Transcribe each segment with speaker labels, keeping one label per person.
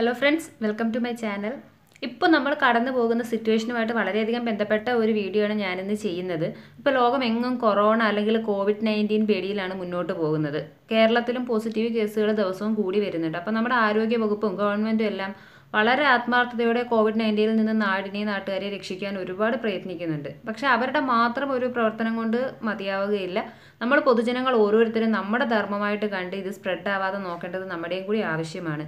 Speaker 1: hello friends welcome to my channel ഇപ്പോൾ നമ്മൾ കടന്നു പോകുന്ന സിറ്റുവേഷനുമായിട്ട് വളരെയധികം ബന്ധപ്പെട്ട ഒരു വീഡിയോ ആണ് ഞാനിന്ന് ചെയ്യുന്നത് ഇപ്പോൾ ലോകമെങ്ങും കൊറോണ അല്ലെങ്കിൽ കോവിഡ് നയൻറ്റീൻ പേടിയിലാണ് മുന്നോട്ട് പോകുന്നത് കേരളത്തിലും പോസിറ്റീവ് കേസുകൾ ദിവസവും കൂടി വരുന്നുണ്ട് അപ്പോൾ നമ്മുടെ ആരോഗ്യ വകുപ്പും ഗവൺമെൻറ്റും എല്ലാം വളരെ ആത്മാർത്ഥതയോടെ കോവിഡ് നയൻറ്റീനിൽ നിന്ന് നാടിനെയും നാട്ടുകാരെയും രക്ഷിക്കാൻ ഒരുപാട് പ്രയത്നിക്കുന്നുണ്ട് പക്ഷേ അവരുടെ മാത്രം ഒരു പ്രവർത്തനം കൊണ്ട് മതിയാവുകയില്ല നമ്മൾ പൊതുജനങ്ങൾ ഓരോരുത്തരും നമ്മുടെ ധർമ്മമായിട്ട് കണ്ട് ഇത് സ്പ്രെഡ് ആവാതെ നോക്കേണ്ടത് നമ്മുടെയും കൂടി ആവശ്യമാണ്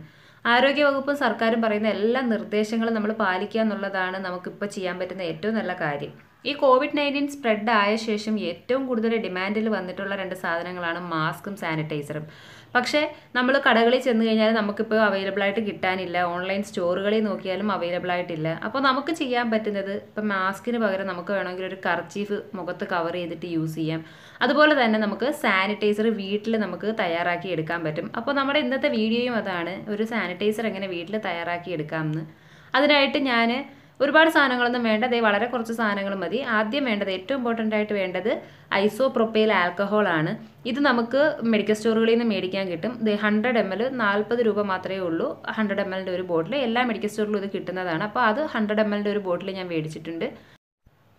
Speaker 1: ആരോഗ്യവകുപ്പും സർക്കാരും പറയുന്ന എല്ലാ നിർദ്ദേശങ്ങളും നമ്മൾ പാലിക്കുക എന്നുള്ളതാണ് നമുക്കിപ്പോൾ ചെയ്യാൻ പറ്റുന്ന ഏറ്റവും നല്ല കാര്യം ഈ കോവിഡ് നയൻറ്റീൻ സ്പ്രെഡ് ആയ ശേഷം ഏറ്റവും കൂടുതൽ ഡിമാൻഡിൽ വന്നിട്ടുള്ള രണ്ട് സാധനങ്ങളാണ് മാസ്കും സാനിറ്റൈസറും പക്ഷേ നമ്മൾ കടകളിൽ ചെന്ന് കഴിഞ്ഞാൽ നമുക്കിപ്പോൾ അവൈലബിൾ ആയിട്ട് കിട്ടാനില്ല ഓൺലൈൻ സ്റ്റോറുകളിൽ നോക്കിയാലും അവൈലബിൾ ആയിട്ടില്ല അപ്പോൾ നമുക്ക് ചെയ്യാൻ പറ്റുന്നത് ഇപ്പം മാസ്കിന് പകരം നമുക്ക് വേണമെങ്കിൽ ഒരു കർച്ചീഫ് മുഖത്ത് കവർ ചെയ്തിട്ട് യൂസ് ചെയ്യാം അതുപോലെ തന്നെ നമുക്ക് സാനിറ്റൈസർ വീട്ടിൽ നമുക്ക് തയ്യാറാക്കി എടുക്കാൻ പറ്റും അപ്പോൾ നമ്മുടെ ഇന്നത്തെ വീഡിയോയും അതാണ് ഒരു സാനിറ്റൈസർ എങ്ങനെ വീട്ടിൽ തയ്യാറാക്കി എടുക്കാമെന്ന് അതിനായിട്ട് ഞാൻ ഒരുപാട് സാധനങ്ങളൊന്നും വേണ്ടത് വളരെ കുറച്ച് സാധനങ്ങൾ മതി ആദ്യം വേണ്ടത് ഏറ്റവും ഇമ്പോർട്ടൻ്റ് ആയിട്ട് വേണ്ടത് ഐസോപ്രൊപ്പൈൽ ആൽക്കഹോൾ ആണ് ഇത് നമുക്ക് മെഡിക്കൽ സ്റ്റോറുകളിൽ നിന്ന് മേടിക്കാൻ കിട്ടും ഇത് ഹൺഡ്രഡ് എം എൽ നാൽപ്പത് രൂപ മാത്രമേ ഉള്ളൂ ഹൺഡ്രഡ് എം എല്ലിൻ്റെ ഒരു ബോട്ടിൽ എല്ലാ മെഡിക്കൽ സ്റ്റോറിലും ഇത് കിട്ടുന്നതാണ് അപ്പോൾ അത് ഹൺഡ്രഡ് എം എല്ലിൻ്റെ ഒരു ബോട്ടിൽ ഞാൻ മേടിച്ചിട്ടുണ്ട്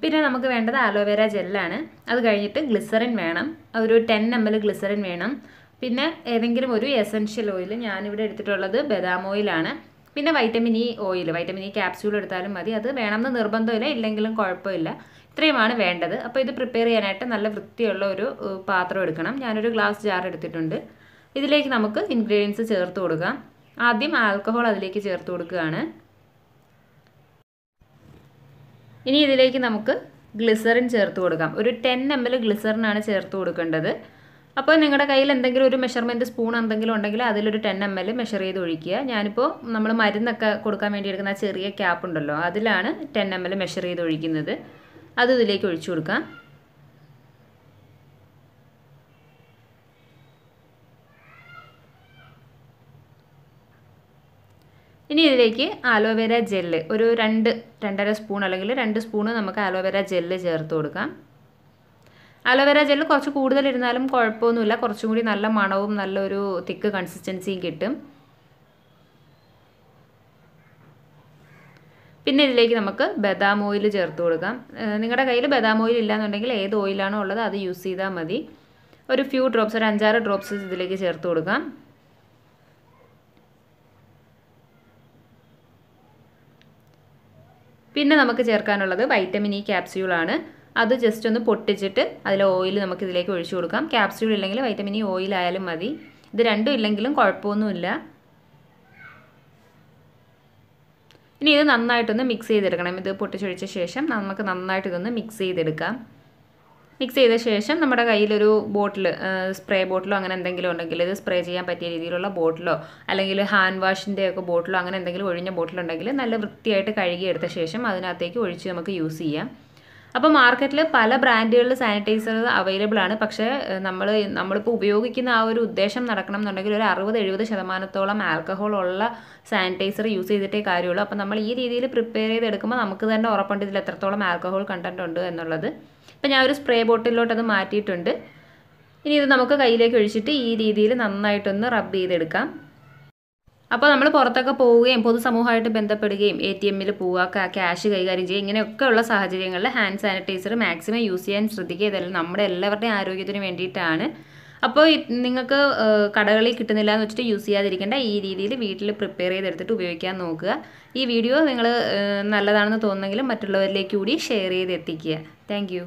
Speaker 1: പിന്നെ നമുക്ക് വേണ്ടത് അലോവേര ജെല്ലാണ് അത് കഴിഞ്ഞിട്ട് ഗ്ലിസറിൻ വേണം ഒരു ടെൻ എം എൽ ഗ്ലിസറിൻ വേണം പിന്നെ ഏതെങ്കിലും ഒരു എസൻഷ്യൽ ഓയിൽ ഞാനിവിടെ എടുത്തിട്ടുള്ളത് ബദാം ഓയിലാണ് പിന്നെ vitamin E oil vitamin E capsule എടുത്താലും മതി അത് വേണമെന്ന് നിർബന്ധമില്ല ഇല്ലെങ്കിലും കുഴപ്പമില്ല ഇത്രയുമാണ് വേണ്ടത് അപ്പോൾ ഇത് പ്രിപ്പയർ ചെയ്യാനായിട്ട് നല്ല വൃത്തിയുള്ള ഒരു പാത്രം എടുക്കണം ഞാനൊരു ഗ്ലാസ് ജാർ എടുത്തിട്ടുണ്ട് ഇതിലേക്ക് നമുക്ക് ഇൻഗ്രീഡിയൻസ് ചേർത്ത് കൊടുക്കാം ആദ്യം ആൽക്കഹോൾ അതിലേക്ക് ചേർത്ത് കൊടുക്കുകയാണ് ഇനി ഇതിലേക്ക് നമുക്ക് ഗ്ലിസറിൻ ചേർത്ത് കൊടുക്കാം ഒരു ടെൻ എം എൽ ഗ്ലിസറിനാണ് ചേർത്ത് കൊടുക്കേണ്ടത് അപ്പോൾ നിങ്ങളുടെ കയ്യിൽ എന്തെങ്കിലും ഒരു മെഷർമെൻറ്റ് സ്പൂൺ എന്തെങ്കിലും ഉണ്ടെങ്കിൽ അതിലൊരു ടെൻ എം എൽ മെഷർ ചെയ്ത് ഒഴിക്കുക ഞാനിപ്പോൾ നമ്മൾ മരുന്നൊക്കെ കൊടുക്കാൻ വേണ്ടി എടുക്കുന്ന ചെറിയ ക്യാപ്പ് ഉണ്ടല്ലോ അതിലാണ് ടെൻ എം എൽ മെഷർ ചെയ്ത് ഒഴിക്കുന്നത് അത് ഇതിലേക്ക് ഒഴിച്ചു കൊടുക്കാം ഇനി ഇതിലേക്ക് ആലോവേര ജെല്ല് ഒരു രണ്ട് രണ്ടര സ്പൂൺ അല്ലെങ്കിൽ രണ്ട് സ്പൂണ് നമുക്ക് ആലോവേര ജെല്ല് ചേർത്ത് കൊടുക്കാം അലോവേര ജെൽ കുറച്ച് ഇരുന്നാലും കുഴപ്പമൊന്നുമില്ല കുറച്ചും കൂടി നല്ല മണവും നല്ലൊരു തിക്ക് കൺസിസ്റ്റൻസിയും കിട്ടും പിന്നെ ഇതിലേക്ക് നമുക്ക് ബദാം ഓയിൽ ചേർത്ത് കൊടുക്കാം നിങ്ങളുടെ കയ്യിൽ ബദാം ഓയിൽ ഇല്ലാന്നുണ്ടെങ്കിൽ ഏത് ഓയിലാണോ ഉള്ളത് അത് യൂസ് ചെയ്താൽ മതി ഒരു ഫ്യൂ ഡ്രോപ്സ് ഒരു അഞ്ചാറ് ഡ്രോപ്സ് ഇതിലേക്ക് ചേർത്ത് കൊടുക്കാം പിന്നെ നമുക്ക് ചേർക്കാനുള്ളത് വൈറ്റമിൻ ഇ ക്യാപ്സ്യൂളാണ് അത് ജസ്റ്റ് ഒന്ന് പൊട്ടിച്ചിട്ട് അതിൽ ഓയിൽ നമുക്ക് ഇതിലേക്ക് ഒഴിച്ചു കൊടുക്കാം ക്യാപ്സ്യൂൾ ഇല്ലെങ്കിൽ വൈറ്റമിൻ ഇ ഓയിലായാലും മതി ഇത് രണ്ടും ഇല്ലെങ്കിലും കുഴപ്പമൊന്നുമില്ല ഇനി ഇത് നന്നായിട്ടൊന്ന് മിക്സ് ചെയ്തെടുക്കണം ഇത് പൊട്ടിച്ചൊഴിച്ച ശേഷം നമുക്ക് നന്നായിട്ട് ഇതൊന്ന് മിക്സ് ചെയ്തെടുക്കാം മിക്സ് ചെയ്ത ശേഷം നമ്മുടെ കയ്യിലൊരു ബോട്ടിൽ സ്പ്രേ ബോട്ടിലോ അങ്ങനെ എന്തെങ്കിലും ഉണ്ടെങ്കിൽ ഇത് സ്പ്രേ ചെയ്യാൻ പറ്റിയ രീതിയിലുള്ള ബോട്ടിലോ അല്ലെങ്കിൽ ഹാൻഡ് വാഷിൻ്റെ ഒക്കെ ബോട്ടിലോ അങ്ങനെ എന്തെങ്കിലും ഒഴിഞ്ഞ ബോട്ടിലുണ്ടെങ്കിൽ നല്ല വൃത്തിയായിട്ട് കഴുകിയെടുത്ത ശേഷം അതിനകത്തേക്ക് ഒഴിച്ച് നമുക്ക് യൂസ് ചെയ്യാം അപ്പോൾ മാർക്കറ്റിൽ പല ബ്രാൻഡുകളിൽ സാനിറ്റൈസർ അവൈലബിൾ ആണ് പക്ഷേ നമ്മൾ നമ്മളിപ്പോൾ ഉപയോഗിക്കുന്ന ആ ഒരു ഉദ്ദേശം നടക്കണം എന്നുണ്ടെങ്കിൽ ഒരു അറുപത് എഴുപത് ശതമാനത്തോളം ആൽക്കഹോൾ ഉള്ള സാനിറ്റൈസർ യൂസ് ചെയ്തിട്ടേ കാര്യമുള്ളൂ അപ്പോൾ നമ്മൾ ഈ രീതിയിൽ പ്രിപ്പയർ ചെയ്തെടുക്കുമ്പോൾ നമുക്ക് തന്നെ ഉറപ്പുണ്ട് ഇതിൽ എത്രത്തോളം ആൽക്കഹോൾ കണ്ടൻറ് ഉണ്ട് എന്നുള്ളത് ഇപ്പം ഞാൻ ഒരു സ്പ്രേ ബോട്ടിലോട്ട് അത് മാറ്റിയിട്ടുണ്ട് ഇനി ഇത് നമുക്ക് കയ്യിലേക്ക് ഒഴിച്ചിട്ട് ഈ രീതിയിൽ നന്നായിട്ടൊന്ന് റബ്ബ് ചെയ്തെടുക്കാം അപ്പോൾ നമ്മൾ പുറത്തൊക്കെ പോവുകയും പൊതുസമൂഹമായിട്ട് ബന്ധപ്പെടുകയും എ ടി എമ്മിൽ പോവുക ക്യാഷ് കൈകാര്യം ചെയ്യുക ഇങ്ങനെയൊക്കെയുള്ള സാഹചര്യങ്ങളിൽ ഹാൻഡ് സാനിറ്റൈസർ മാക്സിമം യൂസ് ചെയ്യാൻ ശ്രദ്ധിക്കുക ഇതെല്ലാം നമ്മുടെ എല്ലാവരുടെയും ആരോഗ്യത്തിന് വേണ്ടിയിട്ടാണ് അപ്പോൾ നിങ്ങൾക്ക് കടകളിൽ കിട്ടുന്നില്ല എന്ന് വെച്ചിട്ട് യൂസ് ചെയ്യാതിരിക്കേണ്ട ഈ രീതിയിൽ വീട്ടിൽ പ്രിപ്പയർ ചെയ്തെടുത്തിട്ട് ഉപയോഗിക്കാൻ നോക്കുക ഈ വീഡിയോ നിങ്ങൾ നല്ലതാണെന്ന് തോന്നുന്നെങ്കിലും മറ്റുള്ളവരിലേക്ക് കൂടി ഷെയർ ചെയ്ത് എത്തിക്കുക താങ്ക്